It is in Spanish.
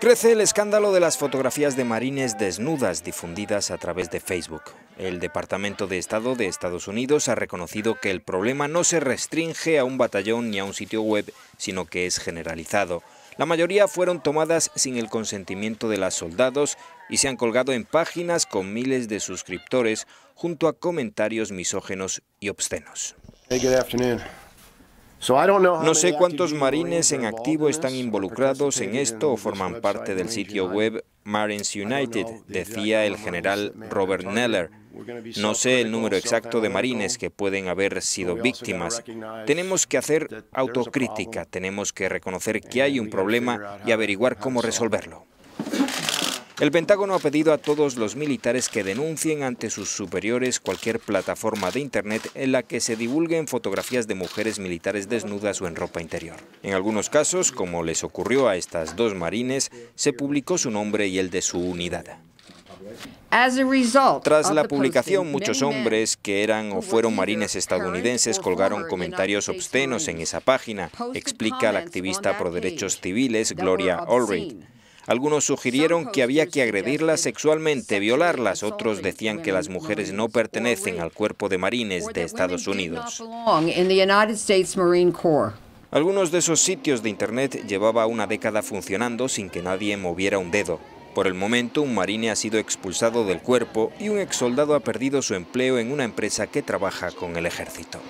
Crece el escándalo de las fotografías de marines desnudas difundidas a través de Facebook. El Departamento de Estado de Estados Unidos ha reconocido que el problema no se restringe a un batallón ni a un sitio web, sino que es generalizado. La mayoría fueron tomadas sin el consentimiento de las soldados y se han colgado en páginas con miles de suscriptores junto a comentarios misógenos y obscenos. No sé cuántos marines en activo están involucrados en esto o forman parte del sitio web Marines United, decía el general Robert Neller. No sé el número exacto de marines que pueden haber sido víctimas. Tenemos que hacer autocrítica, tenemos que reconocer que hay un problema y averiguar cómo resolverlo. El Pentágono ha pedido a todos los militares que denuncien ante sus superiores cualquier plataforma de Internet en la que se divulguen fotografías de mujeres militares desnudas o en ropa interior. En algunos casos, como les ocurrió a estas dos marines, se publicó su nombre y el de su unidad. Tras la publicación, muchos hombres que eran o fueron marines estadounidenses colgaron comentarios obscenos en esa página, explica la activista pro derechos civiles Gloria Allred. Algunos sugirieron que había que agredirlas sexualmente, violarlas. Otros decían que las mujeres no pertenecen al cuerpo de marines de Estados Unidos. Algunos de esos sitios de Internet llevaba una década funcionando sin que nadie moviera un dedo. Por el momento, un marine ha sido expulsado del cuerpo y un exsoldado ha perdido su empleo en una empresa que trabaja con el ejército.